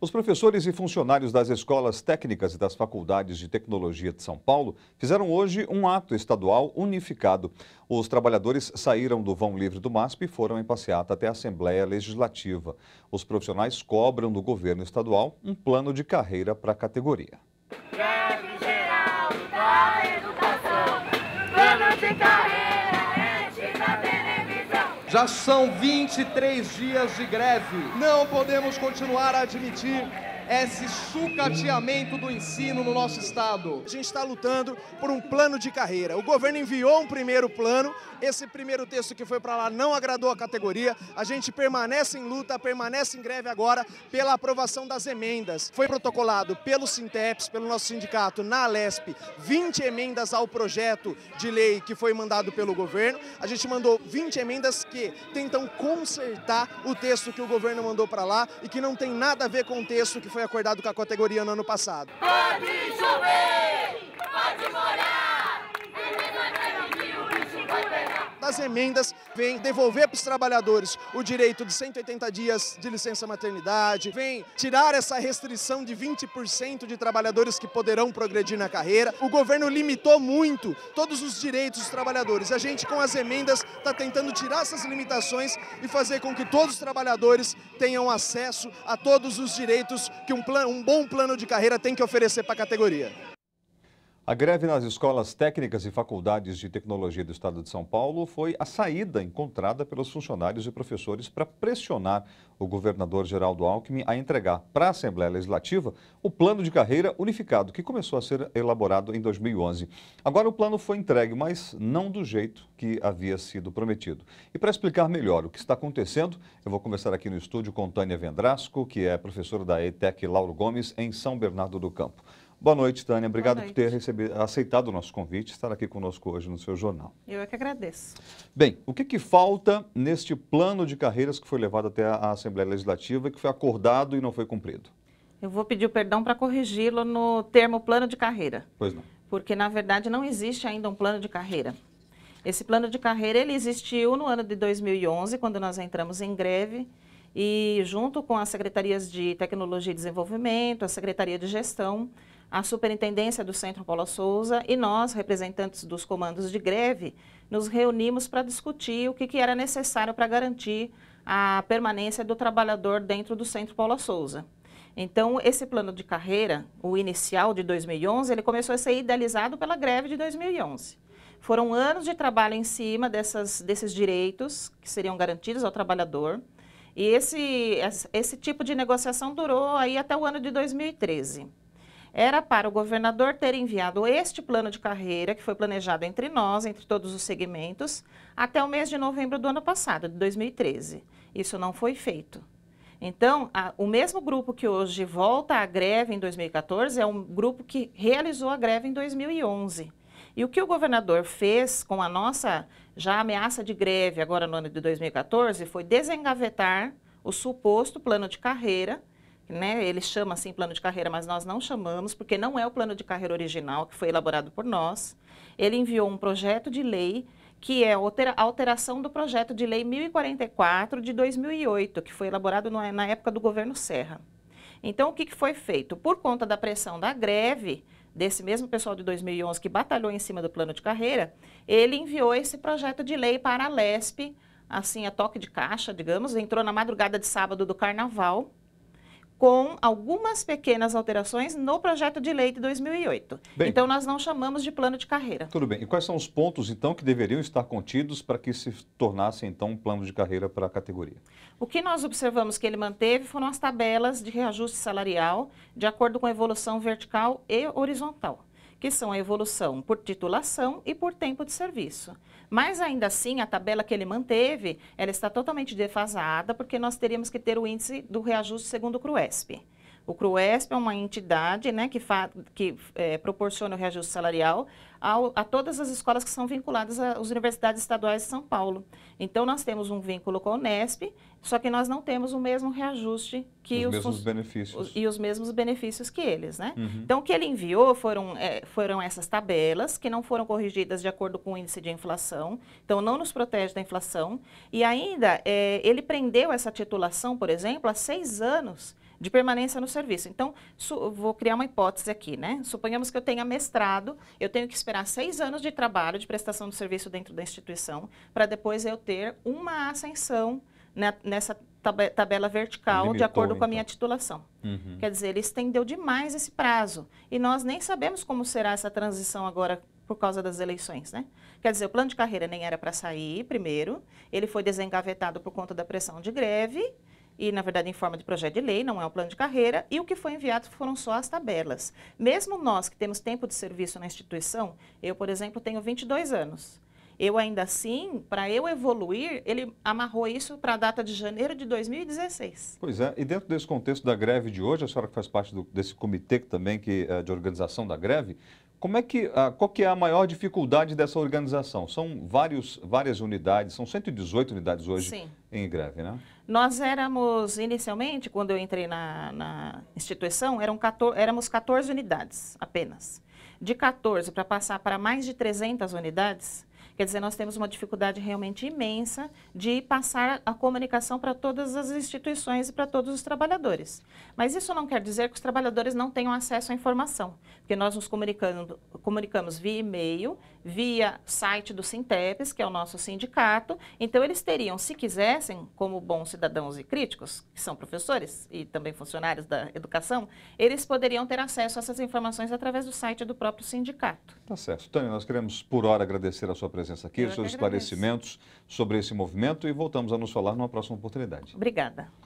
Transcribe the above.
Os professores e funcionários das escolas técnicas e das faculdades de tecnologia de São Paulo fizeram hoje um ato estadual unificado. Os trabalhadores saíram do vão livre do MASP e foram em passeata até a Assembleia Legislativa. Os profissionais cobram do governo estadual um plano de carreira para a categoria. Já são 23 dias de greve. Não podemos continuar a admitir é esse sucateamento do ensino no nosso estado. A gente está lutando por um plano de carreira. O governo enviou um primeiro plano, esse primeiro texto que foi para lá não agradou a categoria. A gente permanece em luta, permanece em greve agora pela aprovação das emendas. Foi protocolado pelo Sinteps, pelo nosso sindicato, na Alesp, 20 emendas ao projeto de lei que foi mandado pelo governo. A gente mandou 20 emendas que tentam consertar o texto que o governo mandou para lá e que não tem nada a ver com o texto que foi acordado com a categoria no ano passado. Pode chover, pode morar. das emendas vem devolver para os trabalhadores o direito de 180 dias de licença maternidade, vem tirar essa restrição de 20% de trabalhadores que poderão progredir na carreira. O governo limitou muito todos os direitos dos trabalhadores. A gente, com as emendas, está tentando tirar essas limitações e fazer com que todos os trabalhadores tenham acesso a todos os direitos que um, um bom plano de carreira tem que oferecer para a categoria. A greve nas escolas técnicas e faculdades de tecnologia do estado de São Paulo foi a saída encontrada pelos funcionários e professores para pressionar o governador Geraldo Alckmin a entregar para a Assembleia Legislativa o plano de carreira unificado, que começou a ser elaborado em 2011. Agora o plano foi entregue, mas não do jeito que havia sido prometido. E para explicar melhor o que está acontecendo, eu vou conversar aqui no estúdio com Tânia Vendrasco, que é professora da ETEC Lauro Gomes, em São Bernardo do Campo. Boa noite, Tânia. Obrigado noite. por ter recebido, aceitado o nosso convite, estar aqui conosco hoje no seu jornal. Eu é que agradeço. Bem, o que, que falta neste plano de carreiras que foi levado até a Assembleia Legislativa, e que foi acordado e não foi cumprido? Eu vou pedir o perdão para corrigi-lo no termo plano de carreira. Pois não. Porque, na verdade, não existe ainda um plano de carreira. Esse plano de carreira, ele existiu no ano de 2011, quando nós entramos em greve, e junto com as secretarias de Tecnologia e Desenvolvimento, a Secretaria de Gestão, a superintendência do Centro Paula Souza e nós, representantes dos comandos de greve, nos reunimos para discutir o que, que era necessário para garantir a permanência do trabalhador dentro do Centro Paula Souza. Então, esse plano de carreira, o inicial de 2011, ele começou a ser idealizado pela greve de 2011. Foram anos de trabalho em cima dessas, desses direitos que seriam garantidos ao trabalhador. E esse, esse tipo de negociação durou aí até o ano de 2013 era para o governador ter enviado este plano de carreira, que foi planejado entre nós, entre todos os segmentos, até o mês de novembro do ano passado, de 2013. Isso não foi feito. Então, a, o mesmo grupo que hoje volta à greve em 2014 é um grupo que realizou a greve em 2011. E o que o governador fez com a nossa já ameaça de greve agora no ano de 2014 foi desengavetar o suposto plano de carreira né? Ele chama assim plano de carreira, mas nós não chamamos, porque não é o plano de carreira original que foi elaborado por nós. Ele enviou um projeto de lei que é a alteração do projeto de lei 1044 de 2008, que foi elaborado na época do governo Serra. Então, o que foi feito? Por conta da pressão da greve, desse mesmo pessoal de 2011 que batalhou em cima do plano de carreira, ele enviou esse projeto de lei para a LESP, assim, a toque de caixa, digamos, entrou na madrugada de sábado do carnaval, com algumas pequenas alterações no projeto de lei de 2008. Bem, então, nós não chamamos de plano de carreira. Tudo bem. E quais são os pontos, então, que deveriam estar contidos para que se tornasse, então, um plano de carreira para a categoria? O que nós observamos que ele manteve foram as tabelas de reajuste salarial, de acordo com a evolução vertical e horizontal que são a evolução por titulação e por tempo de serviço. Mas ainda assim, a tabela que ele manteve, ela está totalmente defasada, porque nós teríamos que ter o índice do reajuste segundo o CRUESP. O CRUESP é uma entidade né, que, que é, proporciona o reajuste salarial ao, a todas as escolas que são vinculadas às universidades estaduais de São Paulo. Então, nós temos um vínculo com a Unesp, só que nós não temos o mesmo reajuste que os, os mesmos benefícios. Os, e os mesmos benefícios que eles, né? Uhum. Então, o que ele enviou foram, é, foram essas tabelas que não foram corrigidas de acordo com o índice de inflação, então não nos protege da inflação. E ainda, é, ele prendeu essa titulação, por exemplo, há seis anos de permanência no serviço. Então, vou criar uma hipótese aqui, né? Suponhamos que eu tenha mestrado, eu tenho que esperar seis anos de trabalho de prestação de serviço dentro da instituição para depois eu ter uma ascensão na, nessa tabela vertical Limitou, de acordo com a minha então. titulação. Uhum. Quer dizer, ele estendeu demais esse prazo. E nós nem sabemos como será essa transição agora por causa das eleições, né? Quer dizer, o plano de carreira nem era para sair primeiro, ele foi desengavetado por conta da pressão de greve e, na verdade, em forma de projeto de lei, não é um plano de carreira, e o que foi enviado foram só as tabelas. Mesmo nós que temos tempo de serviço na instituição, eu, por exemplo, tenho 22 anos. Eu ainda assim, para eu evoluir, ele amarrou isso para a data de janeiro de 2016. Pois é, e dentro desse contexto da greve de hoje, a senhora que faz parte do, desse comitê também que, é de organização da greve, como é que, ah, qual que é a maior dificuldade dessa organização? São vários, várias unidades, são 118 unidades hoje Sim. em greve, né? Nós éramos, inicialmente, quando eu entrei na, na instituição, eram 14, éramos 14 unidades apenas. De 14 para passar para mais de 300 unidades, Quer dizer, nós temos uma dificuldade realmente imensa de passar a comunicação para todas as instituições e para todos os trabalhadores. Mas isso não quer dizer que os trabalhadores não tenham acesso à informação, porque nós nos comunicando, comunicamos via e-mail, via site do Sintepes, que é o nosso sindicato. Então, eles teriam, se quisessem, como bons cidadãos e críticos, que são professores e também funcionários da educação, eles poderiam ter acesso a essas informações através do site do próprio sindicato. Tá certo. Tânia, nós queremos, por hora, agradecer a sua presença presença aqui, Eu os seus esclarecimentos sobre esse movimento e voltamos a nos falar numa próxima oportunidade. Obrigada.